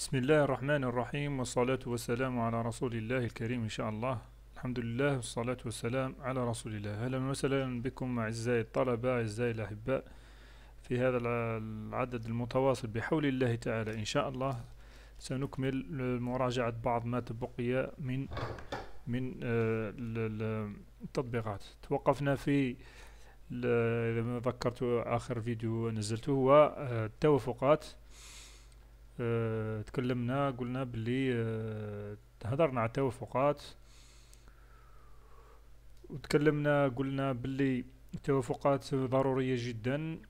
بسم الله الرحمن الرحيم والصلاة والسلام على رسول الله الكريم إن شاء الله الحمد لله والصلاة والسلام على رسول الله أهلا وسهلا بكم أعزائي الطلبة أعزائي الأحباء في هذا العدد المتواصل بحول الله تعالى إن شاء الله سنكمل مراجعة بعض ما تبقي من من آه، التطبيقات توقفنا في ذكرت آخر فيديو نزلته هو آه، التوافقات آه تكلمنا قلنا باللي آه هضرنا على التوافقات وتكلمنا قلنا باللي التوافقات ضرورية جدا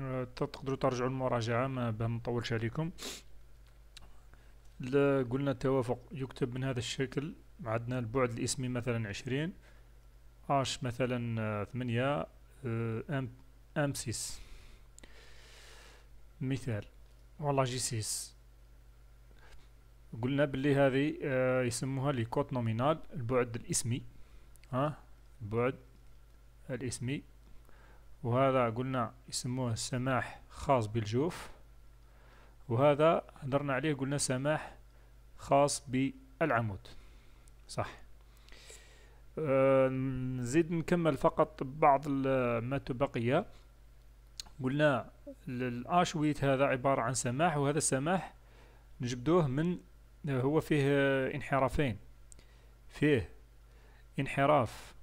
آه تقدروا ترجعوا المراجعة ما بنطولش عليكم قلنا التوافق يكتب من هذا الشكل عندنا البعد الاسمي مثلا عشرين اش مثلا آه، ثمانية آه، ام ام سيس مثال والله جي سيس قلنا باللي هذه آه يسموها لي كوت نومينال البعد الاسمي ها البعد الاسمي وهذا قلنا يسموه سماح خاص بالجوف وهذا هدرنا عليه قلنا سماح خاص بالعمود صح آه نزيد نكمل فقط بعض ما تبقي قلنا الاشويت هذا عبارة عن سماح وهذا السماح نجبدوه من هو فيه انحرافين فيه انحراف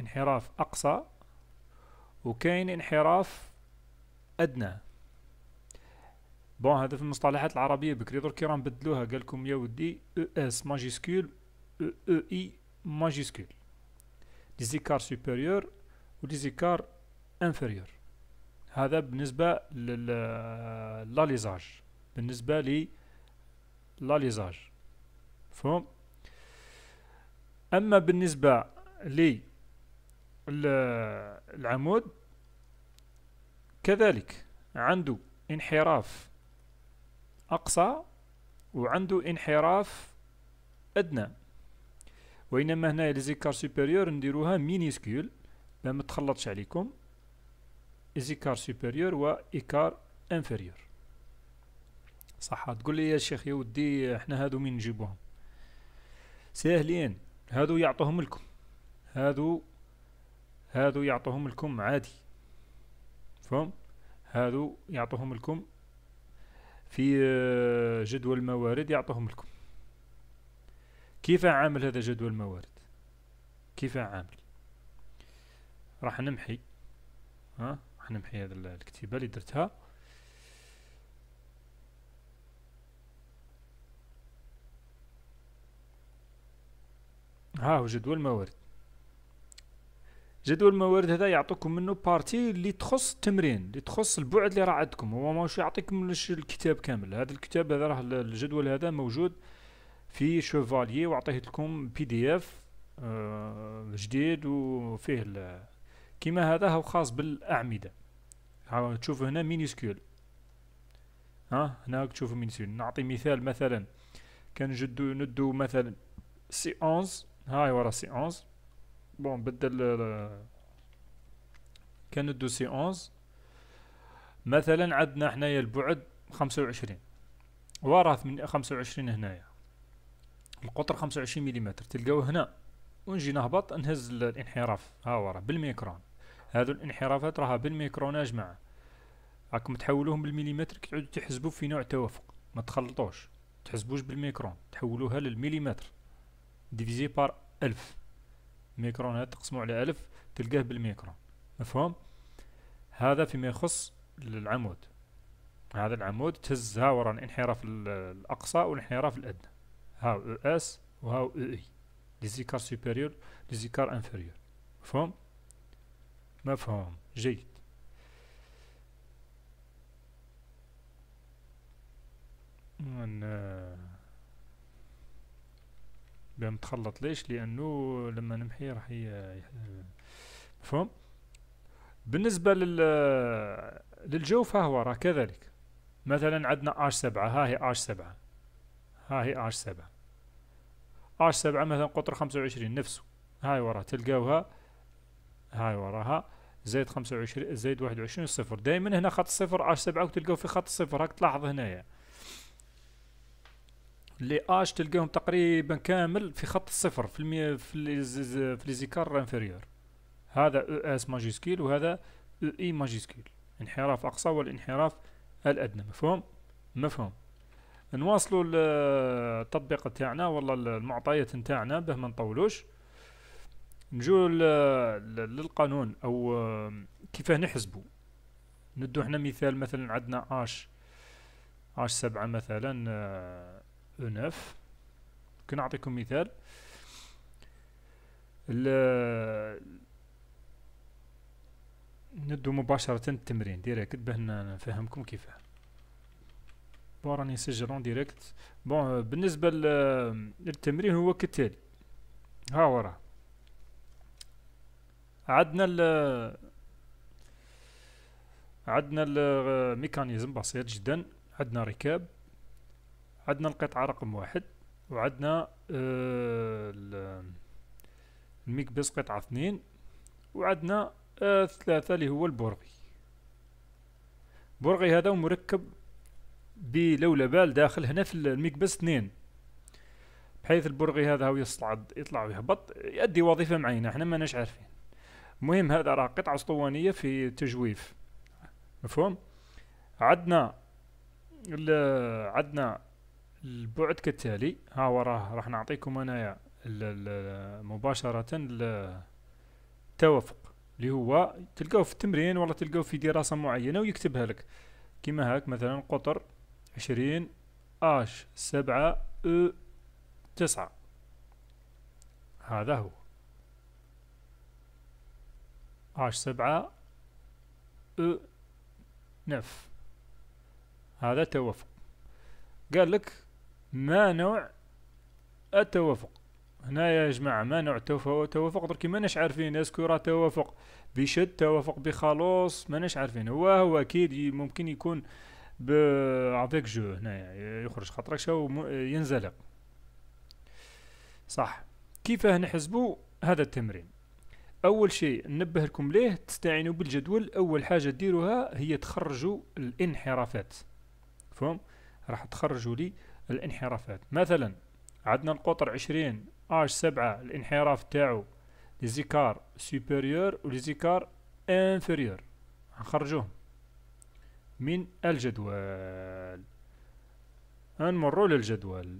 انحراف أقصى وكاين انحراف أدنى بون هذا في المصطلحات العربية بكري درك راهم بدلوها قالكم يا ودي او اس ماجيسكول او او اي ماجيسكول ديزيكار سوبيريور وديزيكار انفيريور هذا بالنسبة آه، لاليزاج بالنسبة لي لاليزاج مفهوم اما بالنسبة لي العمود كذلك عنده انحراف اقصى وعنده انحراف ادنى وانما هنا ليزيكار سوبيريور نديروها مينيسكول ما تخلطش عليكم إيكار سوبيريور و إيكار انفيريور صح تقول لي يا شيخ يا ودي احنا هادو مين نجيبوهم ساهلين هادو يعطوهم لكم هادو هادو يعطوهم لكم عادي فهم هادو يعطوهم لكم في جدول الموارد يعطوهم لكم كيف عامل هذا جدول الموارد كيف عامل راح نمحي ها انا محي هذه الكتيبه اللي درتها ها هو جدول الموارد جدول الموارد هذا يعطيكم منه بارتي اللي تخص التمرين اللي تخص البعد اللي راه عندكم هو ماهوش يعطيكم الكتاب كامل هذا الكتاب هذا راه الجدول هذا موجود في شوفاليي وعطيت لكم بي دي اف جديد وفيه كيما هذا هو خاص بالاعمده تشوف هنا مينيسكول ها هنا تشوف مينيسكول نعطي مثال مثلا كنجدو ندو مثلا سي 11 هاي ورا سي 11 بون بدل كندو سي 11 مثلا عندنا حنايا البعد خمسة وعشرين وراه من خمسة وعشرين هنايا القطر خمسة وعشرين مليمتر تلقاوه هنا ونجي نهبط نهز الانحراف ها ورا بالميكرون هذو الانحرافات راها بالميكروناج مع راكم تحولوهم بالمليمتر كي تعودوا تحسبوا في نوع توافق ما تخلطوش تحسبوش بالميكرون تحولوها للمليمتر ديفيزي بار ألف ميكرون هذا تقسمو على ألف تلقاه بالميكرون مفهوم هذا فيما يخص العمود هذا العمود تهز هاو ورا الانحراف الأقصى والانحراف الأدنى هاو أو اس وهاو أو إي ديزيكار سوبيريور ديزيكار انفيريور مفهوم مفهوم جيد من بنتخلط ليش لانه لما نمحي راح مفهوم بالنسبه لل للجو فهو راه كذلك مثلا عندنا اش 7 ها هي اش 7 ها هي اش 7 اش 7 مثلا قطر 25 نفسه هاي وراها تلقاوها هاي وراها زائد 25 زائد 21 صفر دائما هنا خط الصفر اش 7 وتلقاو في خط الصفر راك تلاحظ هنايا لي اش تلقاهم تقريبا كامل في خط الصفر في المي في ليزيكار في انفيريور هذا او اس ماجيسكيل وهذا او اي ماجيسكيل انحراف اقصى والانحراف الادنى مفهوم مفهوم نواصلوا التطبيق تاعنا والله المعطيات تاعنا باه ما نطولوش نجو للقانون او كيفاه نحسبو ندو احنا مثال مثلا عندنا اش اش سبعة مثلا آه، او نوف كنا نعطيكم مثال آه، ندو مباشرة التمرين ديريكت باه نفهمكم كيفاه بون راني نسجل اون ديريكت بون بالنسبة للتمرين آه، هو كالتالي ها وراه عندنا ال عندنا الميكانيزم بسيط جدا عندنا ركاب عندنا القطعة رقم واحد وعندنا آه، الميكبس قطعة اثنين وعندنا آه، ثلاثة اللي هو البرغي برغي هذا مركب بلولبال داخل هنا في الميكبس اثنين بحيث البرغي هذا هو يصعد يطلع ويهبط يؤدي وظيفة معينة احنا ما عارفين المهم هذا راه قطعه اسطوانيه في تجويف مفهوم عندنا عندنا البعد كالتالي ها هو راه راح نعطيكم انايا مباشره التوافق اللي هو تلقاو في التمرين ولا تلقاو في دراسه معينه ويكتبها لك كيما هاك مثلا قطر عشرين اش سبعة او تسعة هذا هو اش سبعة او نف هذا توافق قال لك ما نوع التوافق هنا يا جماعة ما نوع التوافق درك ماناش عارفين اسكو راه توافق بشد توافق بخلاص ماناش عارفين هو هو اكيد ممكن يكون بعطيك جو هنايا يخرج خاطرك شو ينزلق صح كيفاه نحسبو هذا التمرين اول شيء ننبه لكم ليه تستعينوا بالجدول اول حاجه ديروها هي تخرجوا الانحرافات فهم راح تخرجوا لي الانحرافات مثلا عندنا القطر عشرين اش سبعة الانحراف تاعو ليزيكار سوبيريور زيكار انفيريور نخرجوهم من الجدول نمروا للجدول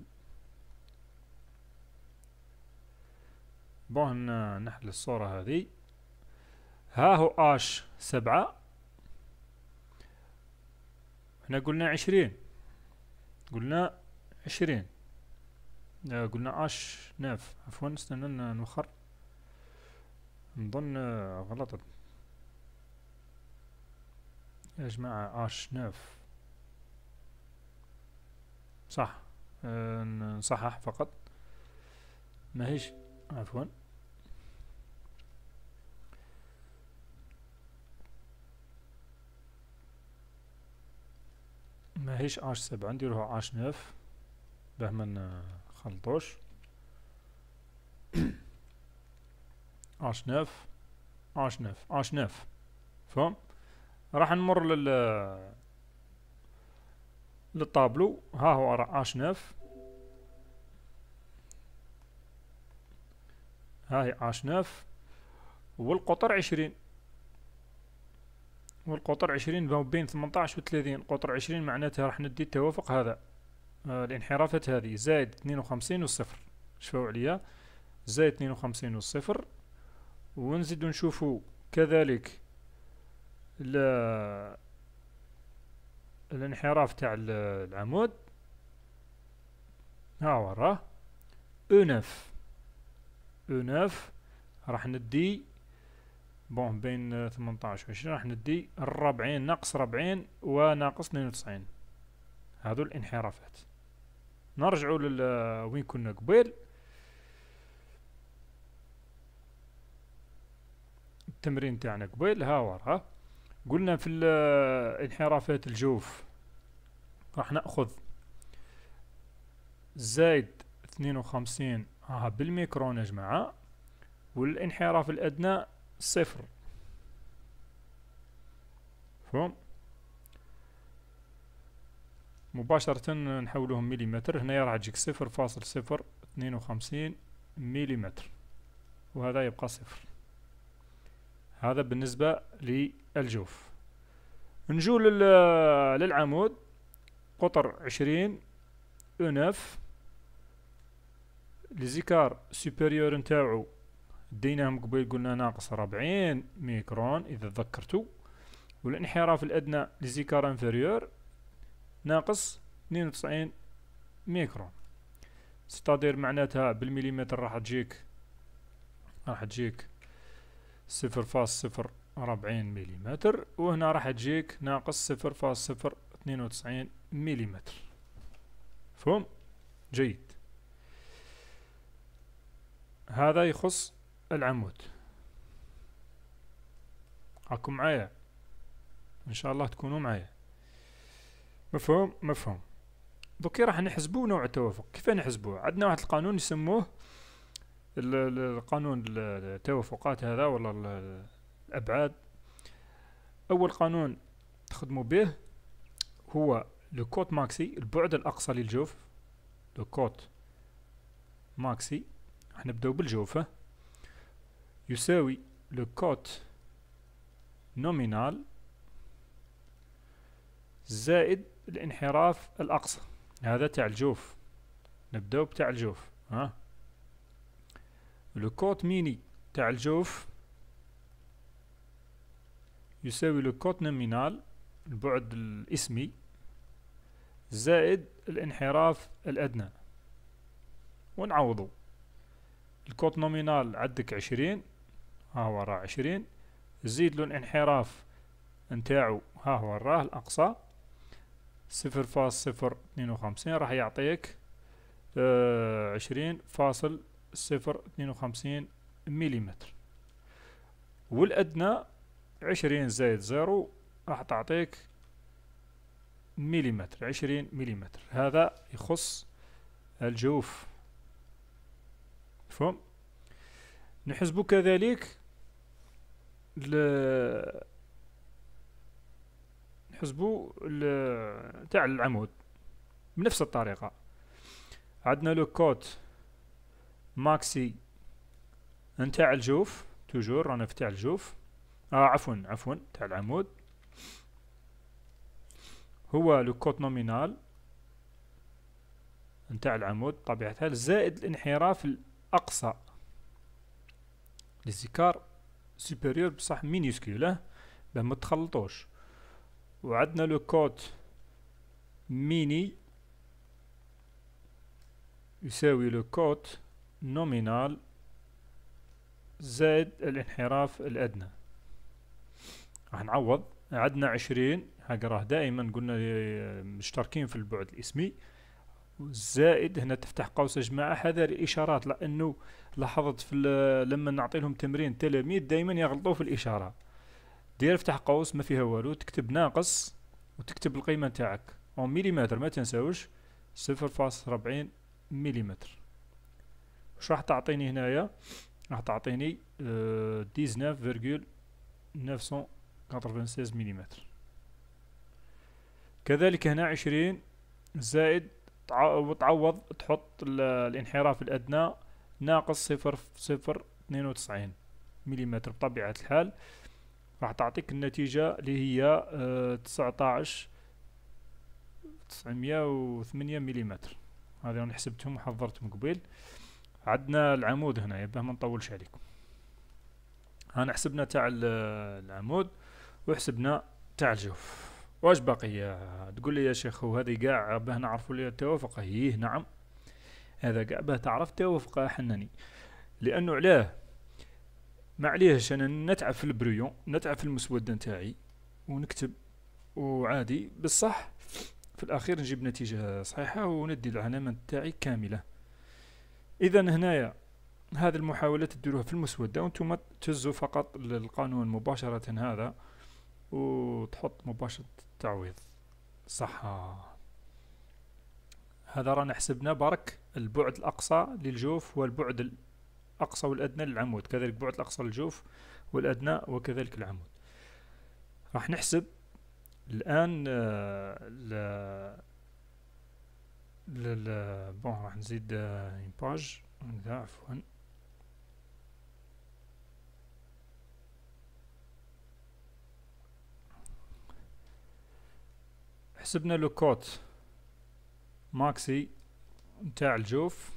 بون نحل الصورة هذه ها هو اش سبعة احنا قلنا عشرين قلنا عشرين قلنا اش ناف عفوا استنى نوخر نظن غلطت يا جماعة اش ناف صح آه، نصحح فقط ما هيش عفوا ماهيش عاش سبعة نديروها عاش آه، نف باه ما نخلطوش عاش نف عاش نف عاش نف فهم راح نمر لل آه، للطابلو ها هو عاش نف ها هي نوف والقطر عشرين والقطر عشرين بين ثمنطاش وثلاثين قطر عشرين معناتها راح ندي التوافق هذا آه، الانحرافات هذه زائد اثنين وخمسين والصفر شفاو عليا زائد اثنين وخمسين والصفر ونزيدو نشوفو كذلك لا الانحراف تاع العمود ها وراه راه او نف او 9 راح ندي بون بين 18 و 20 راح ندي 40 ناقص 40 وناقص 92 هادو الانحرافات نرجعوا لل وين كنا قبيل التمرين تاعنا قبيل ها ورا قلنا في الانحرافات الجوف راح ناخذ زائد اثنين وخمسين ها بالميكرون يا جماعة والانحراف الأدنى صفر مفهوم مباشرة نحولهم مليمتر هنا راح تجيك صفر فاصل صفر اثنين وخمسين مليمتر وهذا يبقى صفر هذا بالنسبة للجوف نجو للعمود قطر عشرين أنف لي زيكار سوبيريور نتاعو ديناهم قبيل قلنا ناقص ربعين ميكرون إذا تذكرتو والانحراف الأدنى لي زيكار انفيريور ناقص اثنين ميكرون ستادير معناتها بالمليمتر راح تجيك راح تجيك صفر فاص صفر ربعين مليمتر وهنا راح تجيك ناقص صفر فاص صفر اثنين مليمتر فهم جيد هذا يخص العمود اكو معايا ان شاء الله تكونوا معايا مفهوم مفهوم دوكي راح نحسبو نوع التوافق كيف نحسبوه عندنا واحد القانون يسموه القانون التوافقات هذا ولا الابعاد اول قانون تخدموا به هو لو كوت ماكسي البعد الاقصى للجوف لو كوت ماكسي حنبداو بالجوفة يساوي لكوت نومينال زائد الانحراف الأقصى هذا تاع الجوف نبداو بتاع الجوف ها لكوت ميني تاع الجوف يساوي لكوت نومينال البعد الاسمي زائد الانحراف الأدنى ونعوضه الكوت نومينال عندك عشرين ها هو راه عشرين زيد له الانحراف نتاعو ها هو راه الأقصى صفر فاصل صفر اثنين وخمسين راح يعطيك آه، عشرين فاصل صفر اثنين وخمسين مليمتر والأدنى عشرين زائد زيرو راح تعطيك مليمتر عشرين مليمتر هذا يخص الجوف مفهوم نحسب كذلك ل نحسبو ل... تاع العمود بنفس الطريقة عندنا لو كوت ماكسي نتاع الجوف توجور رانا في تاع الجوف آه عفوا عفوا تاع العمود هو لو كوت نومينال نتاع العمود طبيعتها زائد الانحراف أقصى ليزيكار سوبيريور بصح مينيسكول باه ما تخلطوش وعندنا لو كوت ميني يساوي لو كوت نومينال زائد الانحراف الأدنى راح نعوض عندنا عشرين هاك راه دائما قلنا مشتركين في البعد الاسمي زائد هنا تفتح قوس يا جماعه حذر الاشارات لانه لاحظت في لما نعطي لهم تمرين التلاميذ دائما يغلطوا في الاشاره دير افتح قوس ما فيها والو تكتب ناقص وتكتب القيمه تاعك اون مليمتر ما تنساوش صفر فاصل ربعين مليمتر وش راح تعطيني هنايا راح تعطيني آه، ديزناف فيرغول نفسون مليمتر كذلك هنا عشرين زائد وتعوض تحط الانحراف الأدنى ناقص صفر صفر اثنين وتسعين مليمتر بطبيعة الحال راح تعطيك النتيجة اللي هي آه، تسعتاعش تسعمية وثمانية مليمتر هذي أنا حسبتهم وحضرتهم قبيل عندنا العمود هنا باه ما نطولش عليكم هنا حسبنا تاع العمود وحسبنا تاع الجوف واش باقي تقول لي يا شيخ وهذه كاع باه نعرفوا لي التوافق هيه نعم هذا كاع باه تعرف توافق حناني لانه علاه ما عليهش انا نتعب في البريون نتعب في المسوده نتاعي ونكتب وعادي بصح في الاخير نجيب نتيجه صحيحه وندي العلامه نتاعي كامله اذا هنايا هذه المحاولات تديروها في المسوده وانتم تهزوا فقط للقانون مباشره هذا وتحط مباشره تعويض صح هذا رانا حسبنا برك البعد الأقصى للجوف والبعد الأقصى والأدنى للعمود كذلك البعد الأقصى للجوف والأدنى وكذلك العمود راح نحسب الآن آه، ل ل بون راح نزيد باج آه، عفوا حسبنا لو كوت ماكسي نتاع الجوف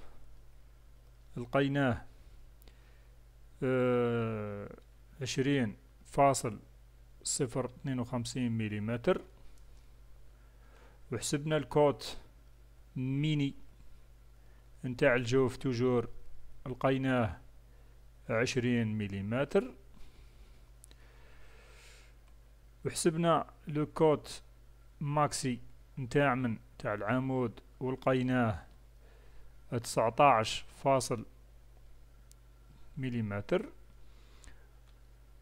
لقيناه آه، عشرين فاصل صفر اثنين وخمسين مليمتر وحسبنا الكوت ميني نتاع الجوف توجور لقيناه عشرين مليمتر وحسبنا لو كوت ماكسي نتاع من تاع العمود ولقيناه تسعتاعش فاصل مليمتر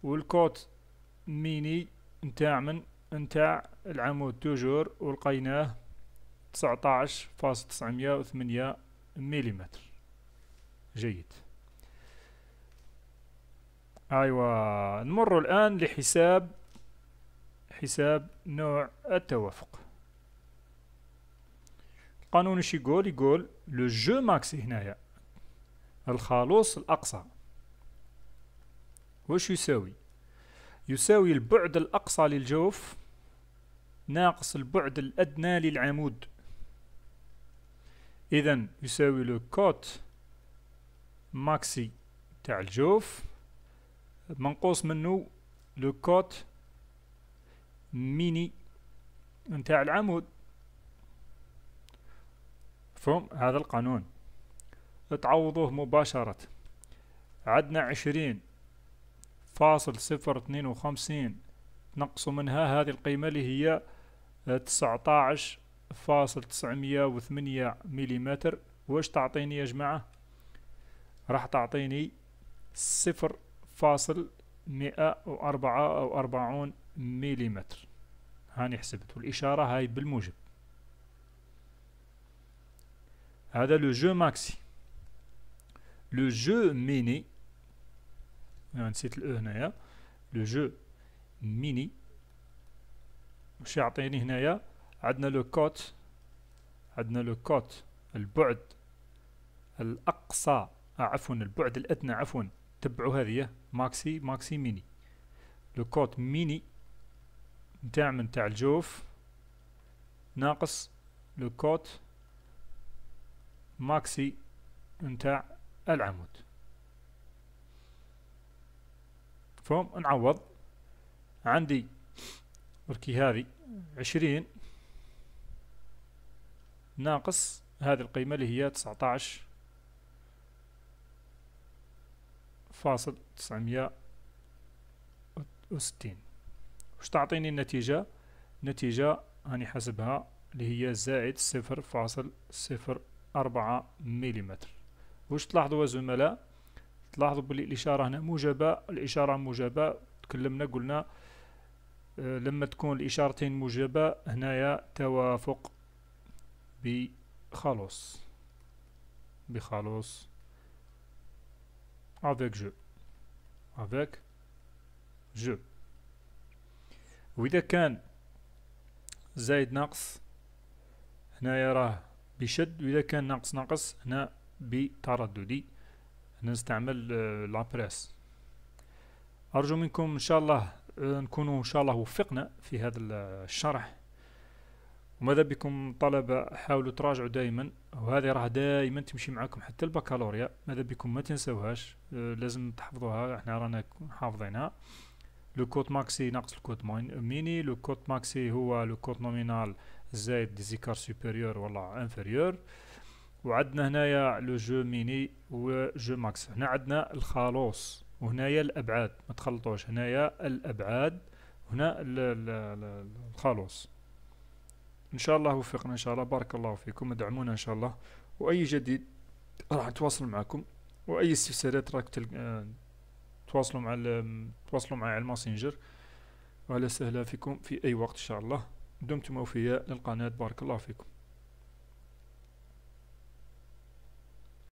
والكوت ميني نتاع من نتاع العمود توجور ولقيناه تسعتاعش فاصل تسعمية وثمانية مليمتر جيد ايوا نمر الآن لحساب حساب نوع التوافق القانون اش يقول يقول لو جو ماكس هنايا الخالص الأقصى واش يساوي يساوي البعد الأقصى للجوف ناقص البعد الأدنى للعمود إذا يساوي لو كوت ماكسي تاع الجوف منقوص منه لو كوت ميني نتاع العمود فهم هذا القانون تعوضوه مباشرة عدنا عشرين فاصل صفر اثنين وخمسين نقصوا منها هذه القيمة اللي هي تسعتاعش فاصل تسعمية وثمانية مليمتر واش تعطيني يا جماعة راح تعطيني صفر فاصل مئة وأربعة أو أربعون مليمتر هاني حسبت والإشارة هاي بالموجب هذا لو جو ماكسي لو جو ميني أنا نسيت الأو هنايا لو جو ميني واش يعطيني هنايا عندنا لو كوت عندنا لو كوت البعد الأقصى آه، عفوا البعد الأدنى عفوا تبعوا هذه ماكسي ماكسي ميني لو كوت ميني نتاع من تاع الجوف ناقص لو كوت ماكسي نتاع العمود فهم نعوض عندي بركي هذه عشرين ناقص هذه القيمة اللي هي تسعتاش فاصل تسعمية وستين واش تعطيني النتيجة نتيجة هاني حاسبها اللي هي زائد صفر فاصل صفر أربعة واش تلاحظوا زملاء تلاحظوا بلي الإشارة هنا موجبة الإشارة موجبة تكلمنا قلنا آه، لما تكون الإشارتين موجبة هنايا توافق بخلص بخلص avec je avec je وإذا كان زائد ناقص هنايا راه بشد وإذا كان ناقص ناقص هنا بترددي نستعمل لابريس آه، أرجو منكم إن شاء الله آه، نكونوا إن شاء الله وفقنا في هذا آه، الشرح وماذا بكم طلبة حاولوا تراجعوا دائما وهذه راه دائما تمشي معكم حتى البكالوريا ماذا بكم ما تنسوهاش لازم تحفظوها احنا رانا حافظينها لو كوت ماكسي ناقص الكوت ميني لو كوت ماكسي هو لو كوت نومينال زائد ديزيكار سوبيريور ولا انفيريور وعندنا هنايا لو جو ميني و جو ماكس هنا عندنا الخلاص وهنايا الابعاد ما تخلطوش هنايا الابعاد هنا الخلاص ان شاء الله وفقنا ان شاء الله بارك الله فيكم ادعمونا ان شاء الله واي جديد راح نتواصل معكم واي استفسارات راك تل... تواصلوا مع تواصلوا معي على الماسنجر وعلى سهلا فيكم في اي وقت ان شاء الله دمتم اوفياء للقناه بارك الله فيكم